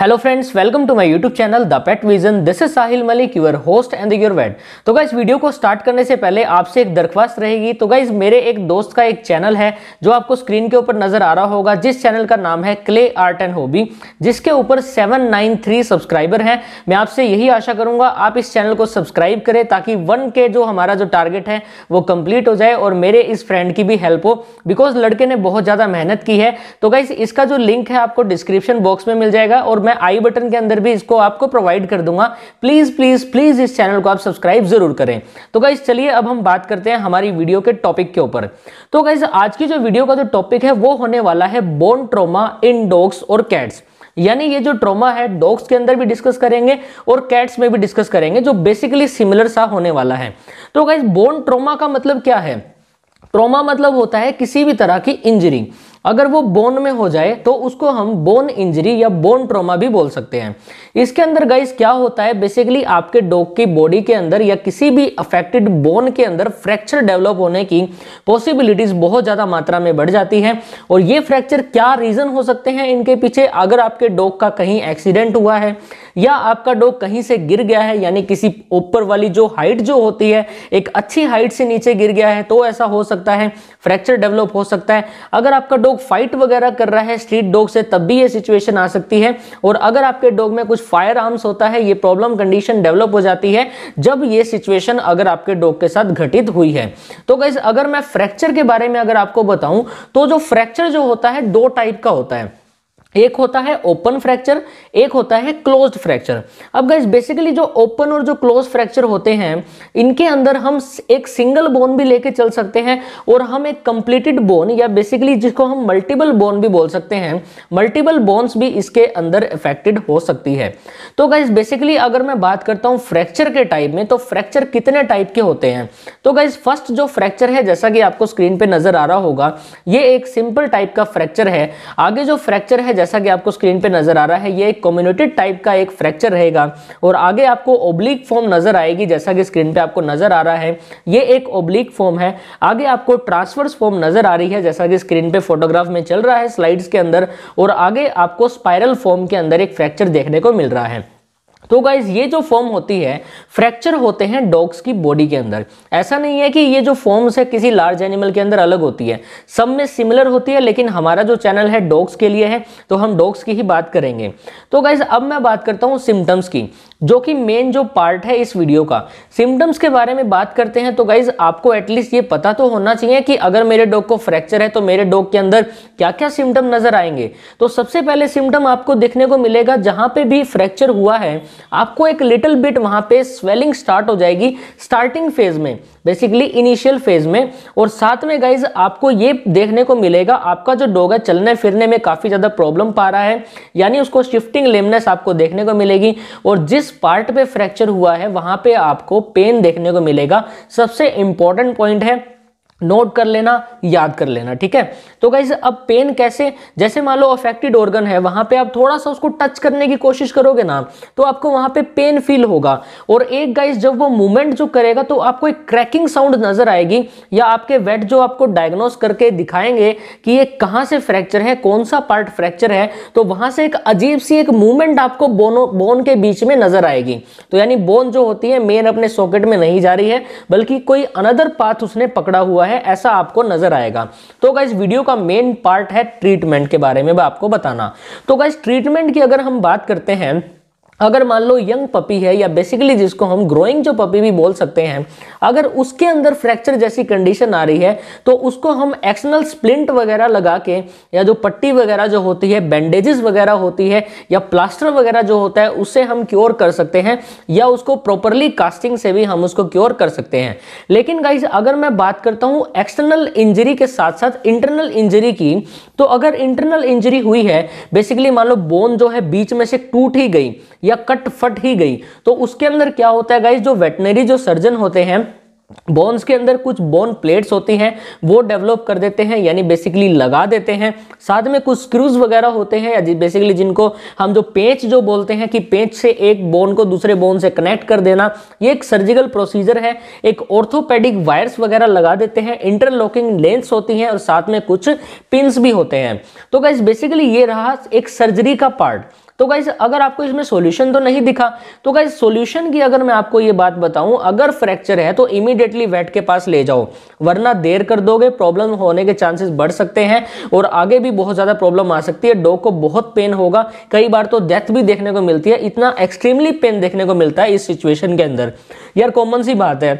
hello friends welcome to my YouTube channel the pet vision this is Sahil Malik your host and your vet तो guys video को start करने से पहले आपसे एक दरख्वास्त रहेगी तो गाइज मेरे एक दोस्त का एक चैनल है जो आपको स्क्रीन के ऊपर नजर आ रहा होगा जिस चैनल का नाम है क्ले आर्ट एंड होबी जिसके ऊपर सेवन सब्सक्राइबर हैं मैं आपसे यही आशा करूंगा आप इस चैनल को सब्सक्राइब करें ताकि वन के जो हमारा जो टारगेट है वो कंप्लीट हो जाए और मेरे इस फ्रेंड की भी हेल्प हो बिकॉज लड़के ने बहुत ज़्यादा मेहनत की है तो गाइज इसका जो लिंक है आपको डिस्क्रिप्शन बॉक्स में मिल जाएगा और मैं आई बटन के अंदर भी इसको आपको प्रोवाइड कर दूंगा प्लीज़ प्लीज़ प्लीज़ इस चैनल को आप सब्सक्राइब ज़रूर करें तो गाइज चलिए अब हम बात करते हैं हमारी वीडियो के टॉपिक के ऊपर तो गाइज आज की जो वीडियो का जो टॉपिक है वो होने वाला है बोन ट्रोमा इन डॉग्स और कैट्स यानी ये जो ट्रोमा है डॉग्स के अंदर भी डिस्कस करेंगे और कैट्स में भी डिस्कस करेंगे जो बेसिकली सिमिलर सा होने वाला है तो गाइज बोन ट्रोमा का मतलब क्या है ट्रोमा मतलब होता है किसी भी तरह की इंजरी अगर वो बोन में हो जाए तो उसको हम बोन इंजरी या बोन ट्रोमा भी बोल सकते हैं इसके अंदर गाइस क्या होता है बेसिकली आपके डॉग की बॉडी के अंदर या किसी भी अफेक्टेड बोन के अंदर फ्रैक्चर डेवलप होने की पॉसिबिलिटीज बहुत ज़्यादा मात्रा में बढ़ जाती है और ये फ्रैक्चर क्या रीज़न हो सकते हैं इनके पीछे अगर आपके डॉग का कहीं एक्सीडेंट हुआ है या आपका डॉग कहीं से गिर गया है यानी किसी ऊपर वाली जो हाइट जो होती है एक अच्छी हाइट से नीचे गिर गया है तो ऐसा हो सकता है फ्रैक्चर डेवलप हो सकता है अगर आपका डॉग फाइट वगैरह कर रहा है स्ट्रीट डॉग से तब भी ये सिचुएशन आ सकती है और अगर आपके डॉग में कुछ फायर आर्म्स होता है ये प्रॉब्लम कंडीशन डेवलप हो जाती है जब ये सिचुएशन अगर आपके डॉग के साथ घटित हुई है तो कैसे अगर मैं फ्रैक्चर के बारे में अगर आपको बताऊं तो जो फ्रैक्चर जो होता है दो टाइप का होता है एक होता है ओपन फ्रैक्चर एक होता है क्लोज फ्रैक्चर अब गाइज बेसिकली जो ओपन और जो क्लोज फ्रैक्चर होते हैं इनके अंदर हम एक सिंगल बोन भी लेके चल सकते हैं और हम एक कंप्लीटेड बोन या बेसिकली जिसको हम मल्टीपल बोन भी बोल सकते हैं मल्टीपल बोन्स भी इसके अंदर इफेक्टेड हो सकती है तो गाइज बेसिकली अगर मैं बात करता हूँ फ्रैक्चर के टाइप में तो फ्रैक्चर कितने टाइप के होते हैं तो गाइज फर्स्ट जो फ्रैक्चर है जैसा कि आपको स्क्रीन पर नजर आ रहा होगा ये एक सिंपल टाइप का फ्रैक्चर है आगे जो फ्रैक्चर है जैसा कि आपको स्क्रीन पे नजर आ रहा है ये एक कम्युनिटेड टाइप का एक फ्रैक्चर रहेगा और आगे आपको ओब्लिक फॉर्म नजर आएगी जैसा कि स्क्रीन पे आपको नजर आ रहा है ये एक ओब्लिक फॉर्म है आगे आपको ट्रांसवर्स फॉर्म नजर आ रही है जैसा कि स्क्रीन पे फोटोग्राफ में चल रहा है स्लाइड्स के अंदर और आगे आपको स्पायरल फॉर्म के अंदर एक फ्रैक्चर देखने को मिल रहा है तो गाइज ये जो फॉर्म होती है फ्रैक्चर होते हैं डॉग्स की बॉडी के अंदर ऐसा नहीं है कि ये जो फॉर्म्स है किसी लार्ज एनिमल के अंदर अलग होती है सब में सिमिलर होती है लेकिन हमारा जो चैनल है डॉग्स के लिए है तो हम डॉग्स की ही बात करेंगे तो गाइज अब मैं बात करता हूँ सिम्टम्स की जो कि मेन जो पार्ट है इस वीडियो का सिम्टम्स के बारे में बात करते हैं तो गाइज आपको एटलीस्ट ये पता तो होना चाहिए कि अगर मेरे डॉग को फ्रैक्चर है तो मेरे डॉग के अंदर क्या क्या सिम्टम नजर आएंगे तो सबसे पहले सिम्टम आपको देखने को मिलेगा जहां पे भी फ्रैक्चर हुआ है आपको एक लिटिल बिट वहां पे स्वेलिंग स्टार्ट हो जाएगी स्टार्टिंग फेज में बेसिकली इनिशियल फेज में और साथ में गाइज आपको ये देखने को मिलेगा आपका जो डोगा चलने फिरने में काफ़ी ज़्यादा प्रॉब्लम पा रहा है यानी उसको शिफ्टिंग लेमनेस आपको देखने को मिलेगी और जिस पार्ट पे फ्रैक्चर हुआ है वहां पे आपको पेन देखने को मिलेगा सबसे इंपॉर्टेंट पॉइंट है नोट कर लेना याद कर लेना ठीक है तो गाइज अब पेन कैसे जैसे मान लो अफेक्टेड ऑर्गन है वहां पे आप थोड़ा सा उसको टच करने की कोशिश करोगे ना तो आपको वहां पे पेन फील होगा और एक गाइज जब वो मूवमेंट जो करेगा तो आपको एक क्रैकिंग साउंड नजर आएगी या आपके वेट जो आपको डायग्नोस करके दिखाएंगे कि ये कहाँ से फ्रैक्चर है कौन सा पार्ट फ्रैक्चर है तो वहां से एक अजीब सी एक मूवमेंट आपको बोनो बोन के बीच में नजर आएगी तो यानी बोन जो होती है मेन अपने सॉकेट में नहीं जा रही है बल्कि कोई अनदर पाथ उसने पकड़ा हुआ हुआ है ऐसा आपको नजर आएगा तो गाइज वीडियो का मेन पार्ट है ट्रीटमेंट के बारे में आपको बताना तो गाइज ट्रीटमेंट की अगर हम बात करते हैं अगर मान लो यंग पपी है या बेसिकली जिसको हम ग्रोइंग जो पपी भी बोल सकते हैं अगर उसके अंदर फ्रैक्चर जैसी कंडीशन आ रही है तो उसको हम एक्सनल स्प्लिंट वगैरह लगा के या जो पट्टी वगैरह जो होती है बैंडेजेस वगैरह होती है या प्लास्टर वगैरह जो होता है उससे हम क्योर कर सकते हैं या उसको प्रॉपरली कास्टिंग से भी हम उसको क्योर कर सकते हैं लेकिन गाइज अगर मैं बात करता हूँ एक्सटर्नल इंजरी के साथ साथ इंटरनल इंजरी की तो अगर इंटरनल इंजरी हुई है बेसिकली मान लो बोन जो है बीच में से टूट ही गई या कट फट ही गई तो उसके अंदर क्या होता है गाइज जो वेटनरी जो सर्जन होते हैं बोन्स के अंदर कुछ बोन प्लेट्स होती हैं वो डेवलप कर देते हैं यानी बेसिकली लगा देते हैं साथ में कुछ स्क्रूज वगैरह होते हैं बेसिकली जिनको हम जो पेंच जो बोलते हैं कि पेंच से एक बोन को दूसरे बोन से कनेक्ट कर देना ये एक सर्जिकल प्रोसीजर है एक ऑर्थोपेडिक वायर्स वगैरह लगा देते हैं इंटरलॉकिंग लेंस होती हैं और साथ में कुछ पिंस भी होते हैं तो गाइज बेसिकली ये रहा एक सर्जरी का पार्ट तो गाइज अगर आपको इसमें सोल्यूशन तो नहीं दिखा तो गाइज सोल्यूशन की अगर मैं आपको ये बात बताऊं अगर फ्रैक्चर है तो इमीडिएटली वेट के पास ले जाओ वरना देर कर दोगे प्रॉब्लम होने के चांसेस बढ़ सकते हैं और आगे भी बहुत ज़्यादा प्रॉब्लम आ सकती है डॉग को बहुत पेन होगा कई बार तो डेथ भी देखने को मिलती है इतना एक्सट्रीमली पेन देखने को मिलता है इस सिचुएशन के अंदर यार कॉमन सी बात है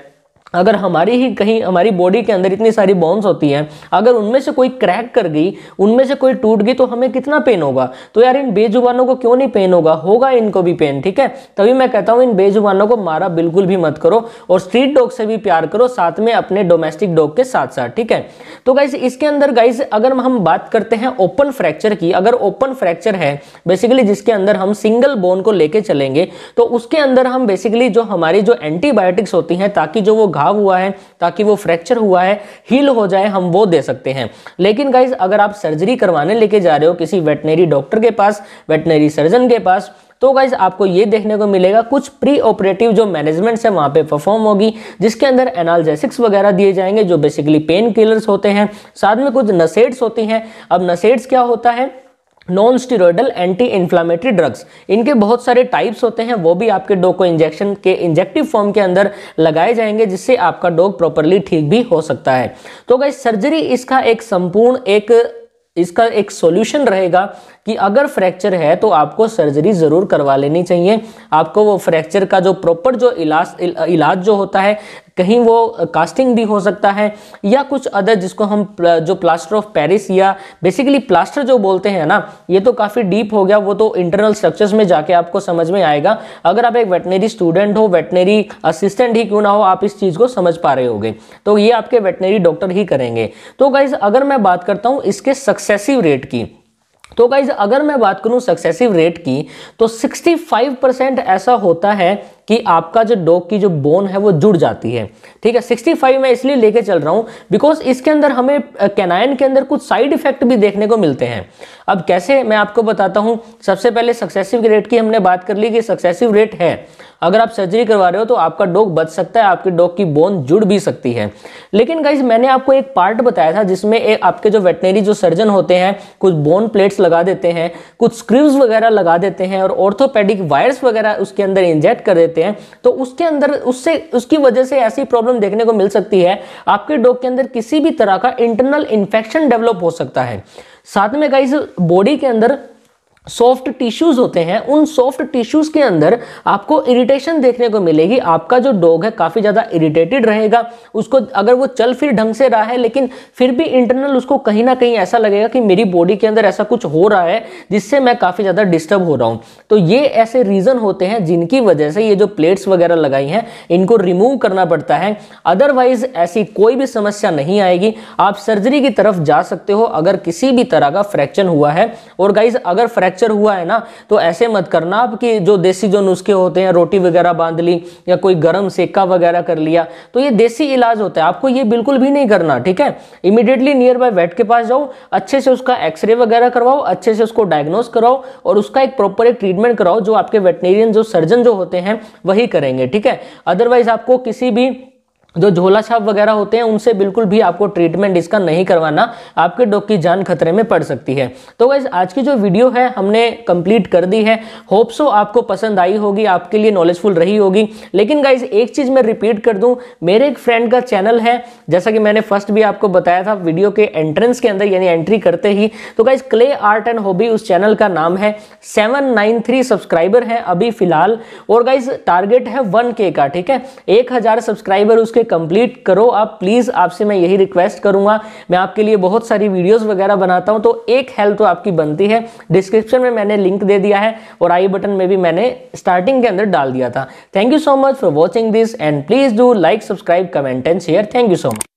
अगर हमारी ही कहीं हमारी बॉडी के अंदर इतनी सारी बोन्स होती हैं अगर उनमें से कोई क्रैक कर गई उनमें से कोई टूट गई तो हमें कितना पेन होगा तो यार इन बेजुबानों को क्यों नहीं पेन होगा होगा इनको भी पेन ठीक है तभी मैं कहता हूँ इन बेजुबानों को मारा बिल्कुल भी मत करो और स्ट्रीट डॉग से भी प्यार करो साथ में अपने डोमेस्टिक डॉग के साथ साथ ठीक है तो गाइज इसके अंदर गाइज अगर हम बात करते हैं ओपन फ्रैक्चर की अगर ओपन फ्रैक्चर है बेसिकली जिसके अंदर हम सिंगल बोन को लेके चलेंगे तो उसके अंदर हम बेसिकली जो हमारी जो एंटीबायोटिक्स होती हैं ताकि जो वो घाव घाव हुआ है ताकि वो फ्रैक्चर हुआ है हील हो जाए हम वो दे सकते हैं लेकिन गाइज अगर आप सर्जरी करवाने लेके जा रहे हो किसी वेटनरी डॉक्टर के पास वेटनरी सर्जन के पास तो गाइज आपको ये देखने को मिलेगा कुछ प्री ऑपरेटिव जो मैनेजमेंट्स है वहाँ पे परफॉर्म होगी जिसके अंदर एनालजेसिक्स वगैरह दिए जाएंगे जो बेसिकली पेन किलर्स होते हैं साथ में कुछ नसेड्स होती हैं अब नसेड्स क्या होता है non steroidal anti inflammatory drugs इनके बहुत सारे टाइप्स होते हैं वो भी आपके डॉग को इंजेक्शन के इंजेक्टिव फॉर्म के अंदर लगाए जाएंगे जिससे आपका डॉग प्रॉपरली ठीक भी हो सकता है तो गाइस सर्जरी इसका एक संपूर्ण एक इसका एक सॉल्यूशन रहेगा कि अगर फ्रैक्चर है तो आपको सर्जरी ज़रूर करवा लेनी चाहिए आपको वो फ्रैक्चर का जो प्रॉपर जो इलाज इलाज जो होता है कहीं वो कास्टिंग भी हो सकता है या कुछ अदर जिसको हम जो प्लास्टर ऑफ पेरिस या बेसिकली प्लास्टर जो बोलते हैं ना ये तो काफ़ी डीप हो गया वो तो इंटरनल स्ट्रक्चर्स में जाके आपको समझ में आएगा अगर आप एक वेटनरी स्टूडेंट हो वेटनरी असिस्टेंट ही क्यों ना हो आप इस चीज़ को समझ पा रहे होगे तो ये आपके वेटनरी डॉक्टर ही करेंगे तो गाइज अगर मैं बात करता हूँ इसके सक्सेसिव रेट की तो गाइज अगर मैं बात करूं सक्सेसिव रेट की तो 65 परसेंट ऐसा होता है कि आपका जो डॉग की जो बोन है वो जुड़ जाती है ठीक है 65 मैं इसलिए लेके चल रहा हूँ बिकॉज इसके अंदर हमें कैनाइन के अंदर कुछ साइड इफेक्ट भी देखने को मिलते हैं अब कैसे मैं आपको बताता हूँ सबसे पहले सक्सेसिव रेट की हमने बात कर ली कि सक्सेसिव रेट है अगर आप सर्जरी करवा रहे हो तो आपका डॉग बच सकता है आपकी डॉग की बोन जुड़ भी सकती है लेकिन गाइज मैंने आपको एक पार्ट बताया था जिसमें एक आपके जो वेटनरी जो सर्जन होते हैं कुछ बोन प्लेट्स लगा देते हैं कुछ स्क्रीव्स वगैरह लगा देते हैं और ऑर्थोपेडिक वायर्स वगैरह उसके अंदर इंजेक्ट कर देते हैं तो उसके अंदर उससे उसकी वजह से ऐसी प्रॉब्लम देखने को मिल सकती है आपके डॉग के अंदर किसी भी तरह का इंटरनल इन्फेक्शन डेवलप हो सकता है साथ में गाइज बॉडी के अंदर सॉफ्ट टिश्यूज होते हैं उन सॉफ्ट टिश्यूज के अंदर आपको इरिटेशन देखने को मिलेगी आपका जो डॉग है काफ़ी ज़्यादा इरिटेटेड रहेगा उसको अगर वो चल फिर ढंग से रहा है लेकिन फिर भी इंटरनल उसको कहीं ना कहीं ऐसा लगेगा कि मेरी बॉडी के अंदर ऐसा कुछ हो रहा है जिससे मैं काफ़ी ज़्यादा डिस्टर्ब हो रहा हूं तो ये ऐसे रीज़न होते हैं जिनकी वजह से ये जो प्लेट्स वगैरह लगाई हैं इनको रिमूव करना पड़ता है अदरवाइज ऐसी कोई भी समस्या नहीं आएगी आप सर्जरी की तरफ जा सकते हो अगर किसी भी तरह का फ्रैक्चर हुआ है और गाइज अगर फ्रैक्चर फ्रैक्चर हुआ है ना तो ऐसे मत करना आप कि जो देसी जो नुस्खे होते हैं रोटी वगैरह बांध ली या कोई गर्म सेका वगैरह कर लिया तो ये देसी इलाज होता है आपको ये बिल्कुल भी नहीं करना ठीक है इमिडिएटली नियर बाय वेट के पास जाओ अच्छे से उसका एक्सरे वगैरह करवाओ अच्छे से उसको डायग्नोज कराओ और उसका एक प्रॉपर एक ट्रीटमेंट कराओ जो आपके वेटनेरियन जो सर्जन जो होते हैं वही करेंगे ठीक है अदरवाइज आपको किसी भी जो झोला छाप वगैरह होते हैं उनसे बिल्कुल भी आपको ट्रीटमेंट इसका नहीं करवाना आपके डॉग की जान खतरे में पड़ सकती है तो वैसे आज की जो वीडियो है हमने कंप्लीट कर दी है होप सो आपको पसंद आई होगी आपके लिए नॉलेजफुल रही होगी लेकिन गाइज एक चीज़ मैं रिपीट कर दूं मेरे एक फ्रेंड का चैनल है जैसा कि मैंने फर्स्ट भी आपको बताया था वीडियो के एंट्रेंस के अंदर यानी एंट्री करते ही तो guys clay art and hobby उस चैनल का नाम है सेवन सब्सक्राइबर है अभी फिलहाल और गाइज टारगेट है वन का ठीक है एक सब्सक्राइबर उसके कंप्लीट करो आप प्लीज़ आपसे मैं यही रिक्वेस्ट करूंगा मैं आपके लिए बहुत सारी वीडियोस वगैरह बनाता हूं तो एक हेल्प तो आपकी बनती है डिस्क्रिप्शन में मैंने लिंक दे दिया है और आई बटन में भी मैंने स्टार्टिंग के अंदर डाल दिया था thank you so much for watching this and please do like subscribe comment and share thank you so much